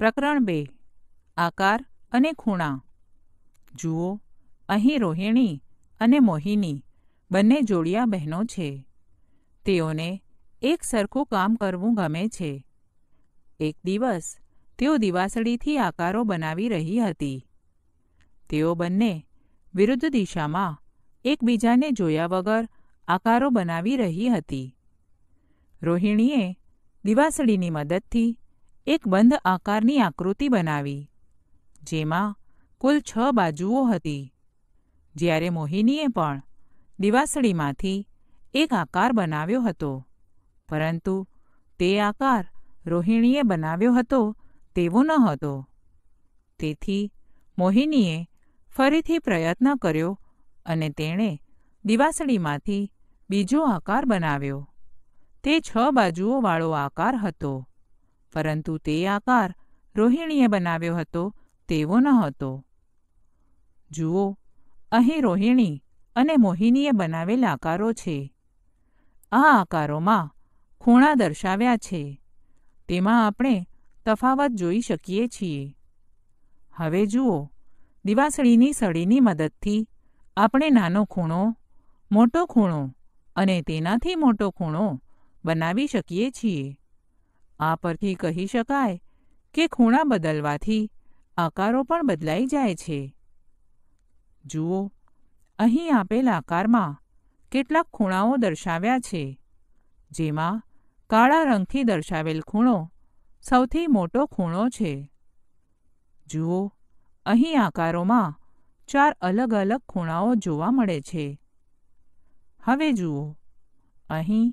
પ્રકરણ બે આકાર અને ખૂણા જુઓ અહીં રોહિણી અને મોહિની બંને જોડિયા બહેનો છે તેઓને એક સરખું કામ કરવું ગમે છે એક દિવસ તેઓ દિવાસળીથી આકારો બનાવી રહી હતી તેઓ બંને વિરુદ્ધ દિશામાં એકબીજાને જોયા વગર આકારો બનાવી રહી હતી રોહિણીએ દિવાસળીની મદદથી એક બંધ આકારની આકૃતિ બનાવી જેમાં કુલ છ બાજુઓ હતી જ્યારે મોહિનીએ પણ દિવાસળીમાંથી એક આકાર બનાવ્યો હતો પરંતુ તે આકાર રોહિણીએ બનાવ્યો હતો તેવો ન હતો તેથી મોહિનીએ ફરીથી પ્રયત્ન કર્યો અને તેણે દિવાસળીમાંથી બીજો આકાર બનાવ્યો તે છ બાજુઓવાળો આકાર હતો પરંતુ તે આકાર રોહિણીએ બનાવ્યો હતો તેવો ન હતો જુઓ અહીં રોહિણી અને મોહિનીએ બનાવેલ આકારો છે આ આકારોમાં ખૂણા દર્શાવ્યા છે તેમાં આપણે તફાવત જોઈ શકીએ છીએ હવે જુઓ દિવાસળીની સળીની મદદથી આપણે નાનો ખૂણો મોટો ખૂણો અને તેનાથી મોટો ખૂણો બનાવી શકીએ છીએ આ પરથી કહી શકાય કે ખૂણા બદલવાથી આકારો પણ બદલાઈ જાય છે જુઓ અહીં આપેલ આકારમાં કેટલાક ખૂણાઓ દર્શાવ્યા છે જેમાં કાળા રંગથી દર્શાવેલ ખૂણો સૌથી મોટો ખૂણો છે જુઓ અહીં આકારોમાં ચાર અલગ અલગ ખૂણાઓ જોવા મળે છે હવે જુઓ અહીં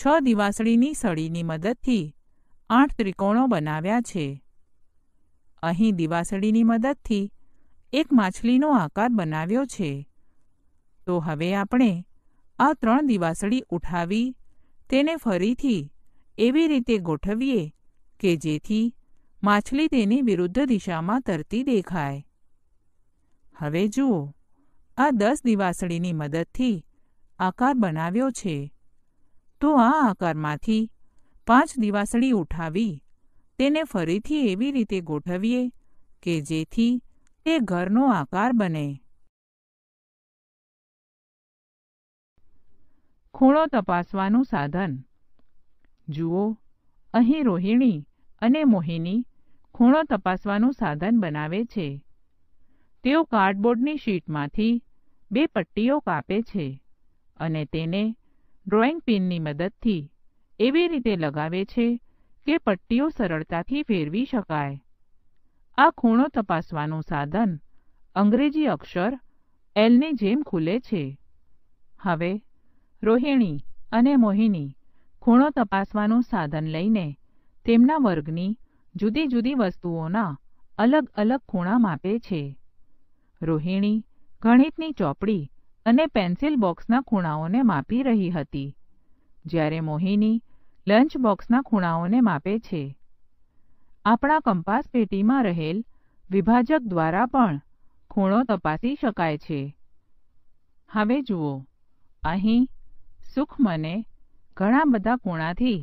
છ દિવાસળીની સળીની મદદથી આઠ ત્રિકોણો બનાવ્યા છે અહીં દિવાસળીની મદદથી એક માછલીનો આકાર બનાવ્યો છે તો હવે આપણે આ ત્રણ દિવાસળી ઉઠાવી તેને ફરીથી એવી રીતે ગોઠવીએ કે જેથી માછલી તેની વિરુદ્ધ દિશામાં તરતી દેખાય હવે જુઓ આ દસ દિવાસળીની મદદથી આકાર બનાવ્યો છે તો આ આકારમાંથી પાંચ દિવાસળી ઉઠાવી તેને ફરીથી એવી રીતે ગોઠવીએ કે જેથી તે ઘરનો આકાર બને ખૂણો તપાસવાનું સાધન જુઓ અહીં રોહિણી અને મોહિની ખૂણો તપાસવાનું સાધન બનાવે છે તેઓ કાર્ડબોર્ડની શીટમાંથી બે પટ્ટીઓ કાપે છે અને તેને ડ્રોઈંગ પિનની મદદથી એવી રીતે લગાવે છે કે પટ્ટીઓ સરળતાથી ફેરવી શકાય આ ખૂણો તપાસવાનું સાધન અંગ્રેજી અક્ષર એલની જેમ ખુલે છે હવે રોહિણી અને મોહિની ખૂણો તપાસવાનું સાધન લઈને તેમના વર્ગની જુદી જુદી વસ્તુઓના અલગ અલગ ખૂણા માપે છે રોહિણી ગણિતની ચોપડી અને પેન્સિલ બોક્સના ખૂણાઓને માપી રહી હતી જ્યારે મોહિની લંચ બોક્સના ખૂણાઓને માપે છે આપણા કંપાસ પેટીમાં રહેલ વિભાજક દ્વારા પણ ખૂણો તપાસી શકાય છે હવે જુઓ અહીં સુખમને ઘણા બધા ખૂણાથી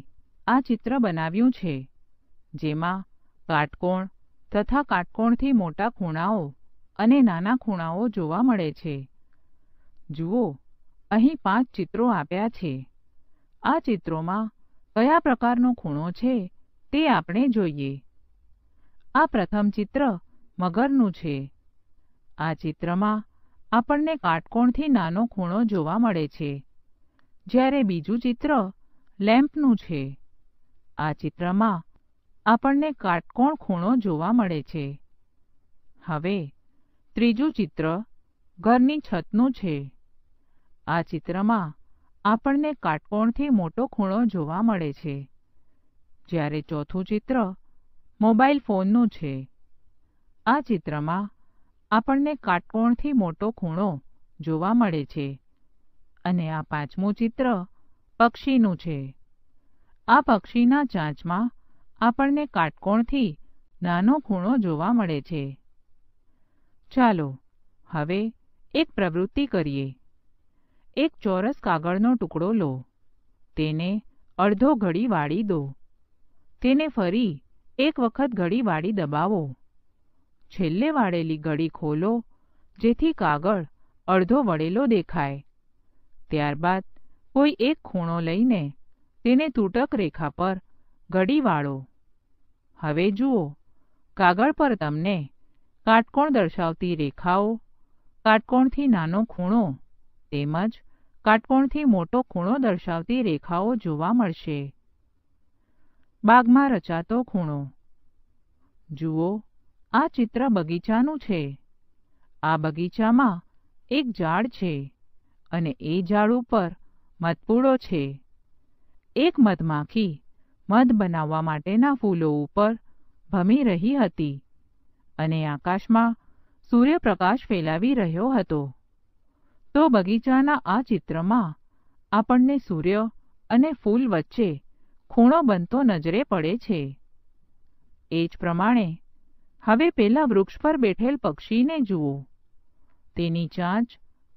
આ ચિત્ર બનાવ્યું છે જેમાં કાટકોણ તથા કાટકોણથી મોટા ખૂણાઓ અને નાના ખૂણાઓ જોવા મળે છે જુઓ અહીં પાંચ ચિત્રો આપ્યા છે આ ચિત્રોમાં કયા પ્રકારનો ખૂણો છે તે આપણે જોઈએ આ પ્રથમ ચિત્ર મગરનું છે આ ચિત્રમાં આપણને કાટકોણથી નાનો ખૂણો જોવા મળે છે જ્યારે બીજું ચિત્ર લેમ્પનું છે આ ચિત્રમાં આપણને કાટકોણ ખૂણો જોવા મળે છે હવે ત્રીજું ચિત્ર ઘરની છતનું છે આ ચિત્રમાં આપણને કાટકોણથી મોટો ખૂણો જોવા મળે છે જ્યારે ચોથું ચિત્ર મોબાઈલ ફોનનું છે આ ચિત્રમાં આપણને કાટકોણથી મોટો ખૂણો જોવા મળે છે અને આ પાંચમું ચિત્ર પક્ષીનું છે આ પક્ષીના ચાંચમાં આપણને કાટકોણથી નાનો ખૂણો જોવા મળે છે ચાલો હવે એક પ્રવૃત્તિ કરીએ એક ચોરસ કાગળનો ટુકડો લો તેને અડધો ઘડી વાળી દો તેને ફરી એક વખત ઘડી વાળી દબાવો છેલ્લે વાળેલી ઘડી ખોલો જેથી કાગળ અડધો વળેલો દેખાય ત્યારબાદ કોઈ એક ખૂણો લઈને તેને તૂટક રેખા પર ઘડી વાળો હવે જુઓ કાગળ પર તમને કાટકોણ દર્શાવતી રેખાઓ કાટકોણથી નાનો ખૂણો તેમજ કાટકોણથી મોટો ખૂણો દર્શાવતી રેખાઓ જોવા મળશે બાગમાં રચાતો ખૂણો જુઓ આ ચિત્ર બગીચાનું છે આ બગીચામાં એક ઝાડ છે અને એ ઝાડ ઉપર મધપૂડો છે એક મધમાખી મધ બનાવવા માટેના ફૂલો ઉપર ભમી રહી હતી અને આકાશમાં સૂર્યપ્રકાશ ફેલાવી રહ્યો હતો તો બગીચાના આ ચિત્રમાં આપણને સૂર્ય અને ફૂલ વચ્ચે ખૂણો બનતો નજરે પડે છે એ જ પ્રમાણે હવે પેલા વૃક્ષ પર બેઠેલ પક્ષીને જુઓ તેની ચાંચ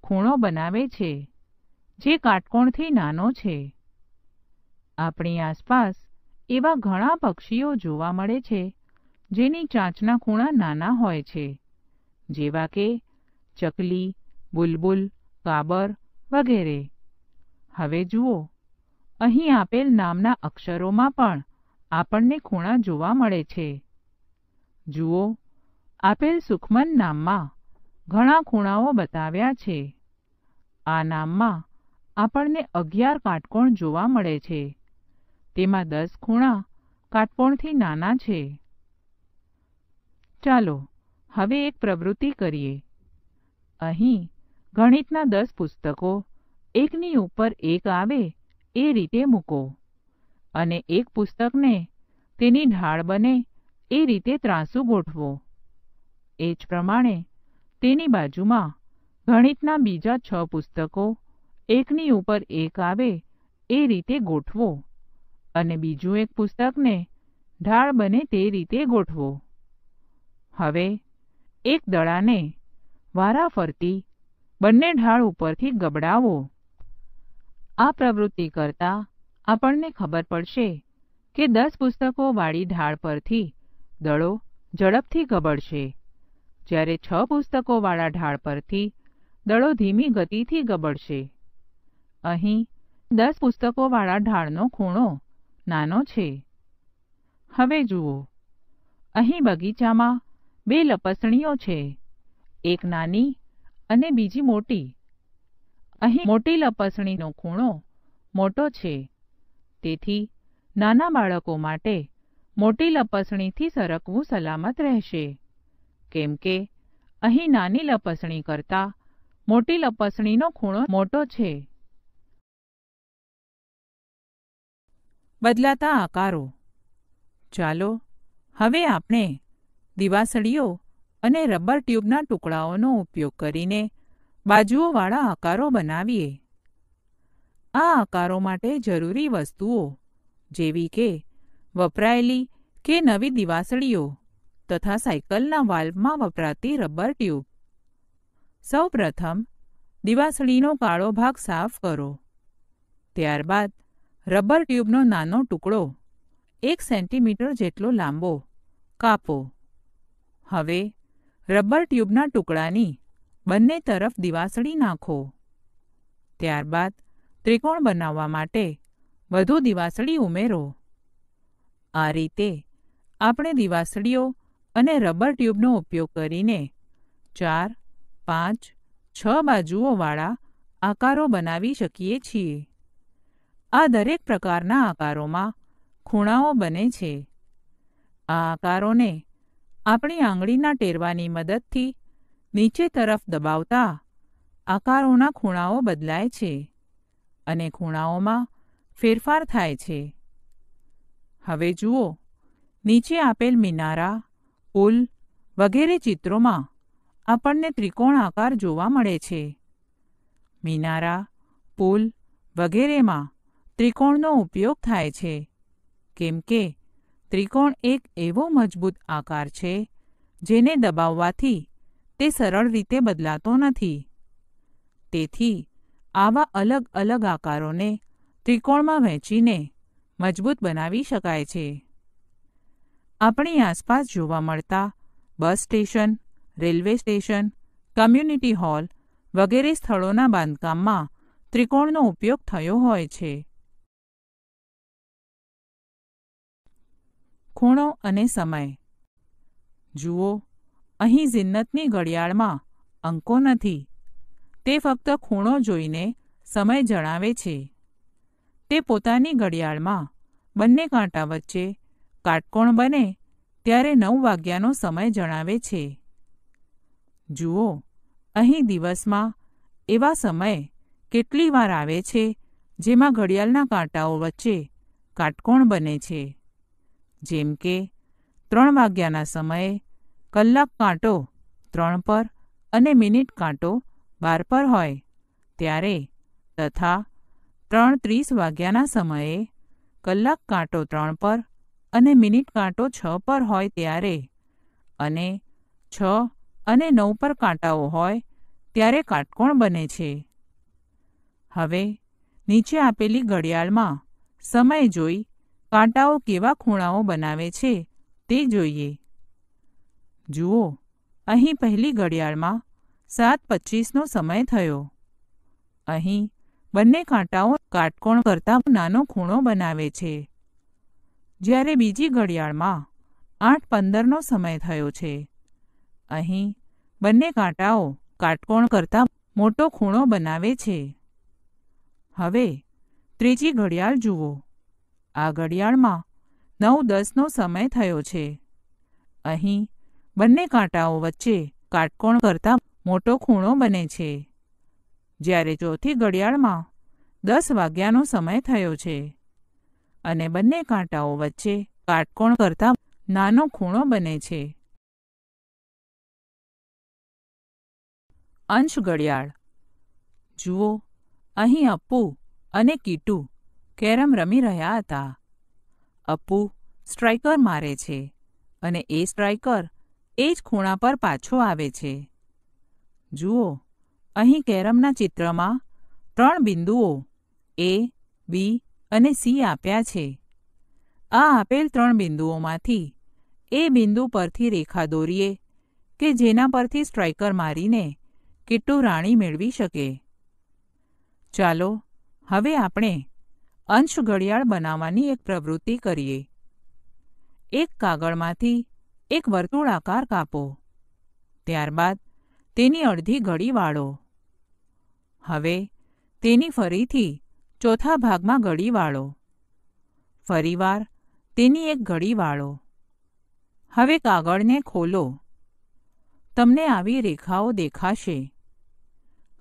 ખૂણો બનાવે છે જે કાટકોણથી નાનો છે આપણી આસપાસ એવા ઘણા પક્ષીઓ જોવા મળે છે જેની ચાંચના ખૂણા નાના હોય છે જેવા કે ચકલી બુલબુલ કાબર વગેરે હવે જુઓ અહીં આપેલ નામના અક્ષરોમાં પણ આપણને ખૂણા જોવા મળે છે જુઓ આપેલ સુખમન નામમાં ઘણા ખૂણાઓ બતાવ્યા છે આ નામમાં આપણને અગિયાર કાટકોણ જોવા મળે છે તેમાં દસ ખૂણા કાટકોણથી નાના છે ચાલો હવે એક પ્રવૃત્તિ કરીએ અહીં ગણિતના દસ પુસ્તકો એકની ઉપર એક આવે એ રીતે મૂકો અને એક પુસ્તકને તેની ઢાળ બને એ રીતે ત્રાંસુ ગોઠવો એ જ પ્રમાણે તેની બાજુમાં ગણિતના બીજા છ પુસ્તકો એકની ઉપર એક આવે એ રીતે ગોઠવો અને બીજું એક પુસ્તકને ઢાળ બને તે રીતે ગોઠવો હવે એક દડાને વારા ફરતી બંને ઢાળ ઉપરથી ગબડાવો આ પ્રવૃત્તિ કરતા આપણને ખબર પડશે કે દસ પુસ્તકો વાળી ઢાળ પરથી દળો ઝડપથી ગબડશે જ્યારે છ પુસ્તકોવાળા ઢાળ પરથી દળો ધીમી ગતિથી ગબડશે અહીં દસ પુસ્તકોવાળા ઢાળનો ખૂણો નાનો છે હવે જુઓ અહીં બગીચામાં બે લપસણીઓ છે એક નાની અને બીજી મોટી અહીં મોટી લપસણીનો ખૂણો મોટો છે તેથી નાના બાળકો માટે મોટી લપસણીથી સરકવું સલામત રહેશે કેમ કે અહીં નાની લપસણી કરતાં મોટી લપસણીનો ખૂણો મોટો છે બદલાતા આકારો ચાલો હવે આપણે દિવાસળીઓ અને રબર ટ્યુબના ટુકડાઓનો ઉપયોગ કરીને બાજુઓવાળા આકારો બનાવીએ આ આકારો માટે જરૂરી વસ્તુઓ જેવી કે વપરાયેલી કે નવી દિવાસળીઓ તથા સાયકલના વાલ્વમાં વપરાતી રબર ટ્યુબ સૌપ્રથમ દિવાસળીનો કાળો ભાગ સાફ કરો ત્યારબાદ રબર ટ્યુબનો નાનો ટુકડો એક સેન્ટીમીટર જેટલો લાંબો કાપો હવે રબર ટ્યુબના ટુકડાની બંને તરફ દિવાસળી નાખો ત્યારબાદ ત્રિકોણ બનાવવા માટે વધુ દિવાસળી ઉમેરો આ રીતે આપણે દિવાસળીઓ અને રબર ટ્યુબનો ઉપયોગ કરીને ચાર પાંચ છ બાજુઓવાળા આકારો બનાવી શકીએ છીએ આ દરેક પ્રકારના આકારોમાં ખૂણાઓ બને છે આ આકારોને આપણી આંગળીના ટેરવાની મદદથી નીચે તરફ દબાવતા આકારોના ખૂણાઓ બદલાય છે અને ખૂણાઓમાં ફેરફાર થાય છે હવે જુઓ નીચે આપેલ મિનારા પુલ વગેરે ચિત્રોમાં આપણને ત્રિકોણ આકાર જોવા મળે છે મિનારા પુલ વગેરેમાં ત્રિકોણનો ઉપયોગ થાય છે કેમ કે ત્રિકોણ એક એવો મજબૂત આકાર છે જેને દબાવવાથી તે સરળ રીતે બદલાતો નથી તેથી આવા અલગ અલગ આકારોને ત્રિકોણમાં વહેંચીને મજબૂત બનાવી શકાય છે આપણી આસપાસ જોવા મળતા bus station railway station community hall વગેરે સ્થળોના બાંધકામમાં ત્રિકોણનો ઉપયોગ થયો હોય છે ખૂણો અને સમય જુઓ અહીં જિન્નતની ઘડિયાળમાં અંકો નથી તે ફક્ત ખૂણો જોઈને સમય જણાવે છે તે પોતાની ઘડિયાળમાં બંને કાંટા વચ્ચે કાટકોણ બને ત્યારે નવ વાગ્યાનો સમય જણાવે છે જુઓ અહીં દિવસમાં એવા સમય કેટલી વાર આવે છે જેમાં ઘડિયાળના કાંટાઓ વચ્ચે કાટકોણ બને છે જેમ કે ત્રણ વાગ્યાના સમયે કલાક કાંટો ત્રણ પર અને મિનિટ કાંટો બાર પર હોય ત્યારે તથા ત્રણ ત્રીસ વાગ્યાના સમયે કલાક કાંટો ત્રણ પર અને મિનિટ કાંટો છ પર હોય ત્યારે અને છ અને નવ પર કાંટાઓ હોય ત્યારે કાટકોણ બને છે હવે નીચે આપેલી ઘડિયાળમાં સમય જોઈ કાંટાઓ કેવા ખૂણાઓ બનાવે છે તે જોઈએ જુઓ અહીં પહેલી ઘડિયાળમાં સાત પચીસનો સમય થયો અહીં બંને કાંટાઓ કાટકોણ કરતાં નાનો ખૂણો બનાવે છે જ્યારે બીજી ઘડિયાળમાં આઠ પંદરનો સમય થયો છે અહીં બંને કાંટાઓ કાટકોણ કરતાં મોટો ખૂણો બનાવે છે હવે ત્રીજી ઘડિયાળ જુઓ આ ઘડિયાળમાં નવ દસનો સમય થયો છે અહીં બંને કાંટાઓ વચ્ચે કાટકોણ કરતાં મોટો ખૂણો બને છે જ્યારે ચોથી ઘડિયાળમાં દસ વાગ્યાનો સમય થયો છે અને બંને કાંટાઓ વચ્ચે કાટકોણ કરતાં નાનો ખૂણો બને છે અંશ ઘડિયાળ જુઓ અહીં અપ્પુ અને કીટુ કેરમ રમી રહ્યા હતા અપ્પુ સ્ટ્રાઇકર મારે છે અને એ સ્ટ્રાઇકર એ જ ખૂણા પર પાછો આવે છે જુઓ અહીં કેરમના ચિત્રમાં ત્રણ બિંદુઓ એ બી અને સી આપ્યા છે આ આપેલ ત્રણ બિંદુઓમાંથી એ બિંદુ પરથી રેખા દોરીએ કે જેના પરથી સ્ટ્રાઇકર મારીને કિટ્ટુ રાણી મેળવી શકે ચાલો હવે આપણે અંશ ઘડિયાળ બનાવવાની એક પ્રવૃત્તિ કરીએ એક કાગળમાંથી એક વર્તુળાકાર કાપો ત્યારબાદ તેની અડધી ઘડી વાળો હવે તેની ફરીથી ચોથા ભાગમાં ઘડી વાળો ફરીવાર તેની એક ઘડી વાળો હવે કાગળને ખોલો તમને આવી રેખાઓ દેખાશે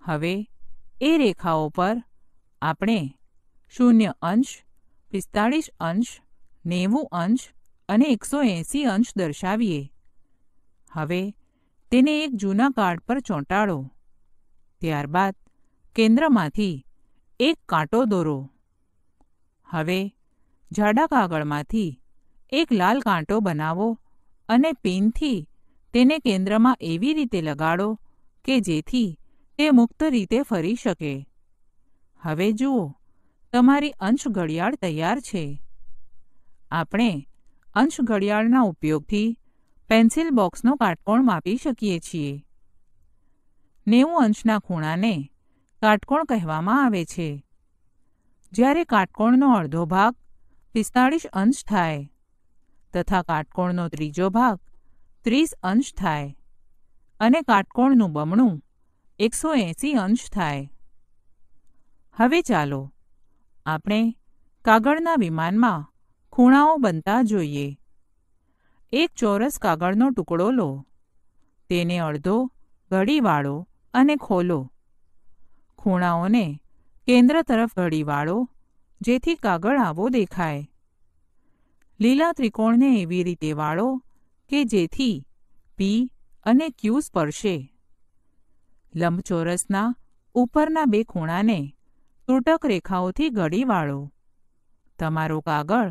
હવે એ રેખાઓ પર આપણે શૂન્ય અંશ પિસ્તાળીસ અંશ નેવું અંશ અને એકસો એંસી અંશ દર્શાવીએ હવે તેને એક જૂના કાર્ડ પર ચોંટાડો ત્યારબાદ કેન્દ્રમાંથી એક કાંટો દોરો હવે જાડા કાગળમાંથી એક લાલ કાંટો બનાવો અને પિનથી તેને કેન્દ્રમાં એવી રીતે લગાડો કે જેથી તે મુક્ત રીતે ફરી શકે હવે જુઓ તમારી અંશ ઘડિયાળ તૈયાર છે આપણે અંશ ઘડિયાળના ઉપયોગથી પેન્સિલ બોક્સનો કાટકોણ માપી શકીએ છીએ નેવું અંશના ખૂણાને કાટકોણ કહેવામાં આવે છે જ્યારે કાટકોણનો અડધો ભાગ પિસ્તાળીસ અંશ થાય તથા કાટકોણનો ત્રીજો ભાગ ત્રીસ અંશ થાય અને કાટકોણનું બમણું એકસો એંસી અંશ થાય હવે ચાલો આપણે કાગળના વિમાનમાં ખૂણાઓ બનતા જોઈએ એક ચોરસ કાગળનો ટુકડો લો તેને અડધો ઘડી વાળો અને ખોલો ખૂણાઓને કેન્દ્ર તરફ ઘડી વાળો જેથી કાગળ આવો દેખાય લીલા ત્રિકોણને એવી રીતે વાળો કે જેથી પી અને ક્યુ સ્પર્શે લંબચોરસના ઉપરના બે ખૂણાને તૂટક રેખાઓથી ગળી વાળો તમારો કાગળ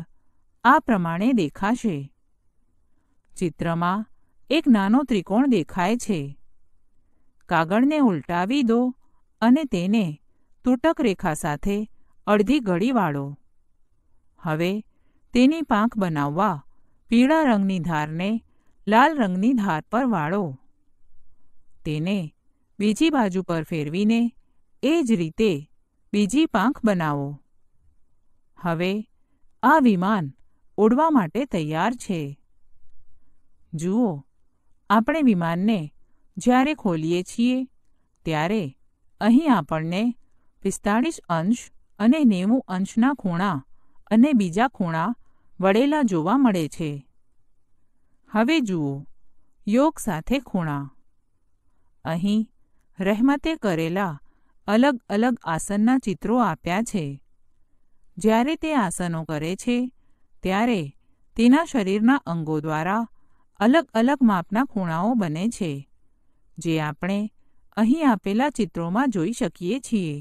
આ પ્રમાણે દેખાશે ચિત્રમાં એક નાનો ત્રિકોણ દેખાય છે કાગળને ઉલટાવી દો અને તેને તૂટક રેખા સાથે અડધી ગળી વાળો હવે તેની પાંખ બનાવવા પીળા રંગની ધારને લાલ રંગની ધાર પર વાળો તેને બીજી બાજુ પર ફેરવીને એ જ રીતે બીજી પાંખ બનાવો હવે આ વિમાન ઉડવા માટે તૈયાર છે જુઓ આપણે વિમાનને જ્યારે ખોલીએ છીએ ત્યારે અહીં આપણને પિસ્તાળીસ અંશ અને નેવું અંશના ખૂણા અને બીજા ખૂણા વળેલા જોવા મળે છે હવે જુઓ યોગ સાથે ખૂણા અહીં રહેમતે કરેલા અલગ અલગ આસનના ચિત્રો આપ્યા છે જ્યારે તે આસનો કરે છે ત્યારે તેના શરીરના અંગો દ્વારા અલગ અલગ માપના ખૂણાઓ બને છે જે આપણે અહીં આપેલા ચિત્રોમાં જોઈ શકીએ છીએ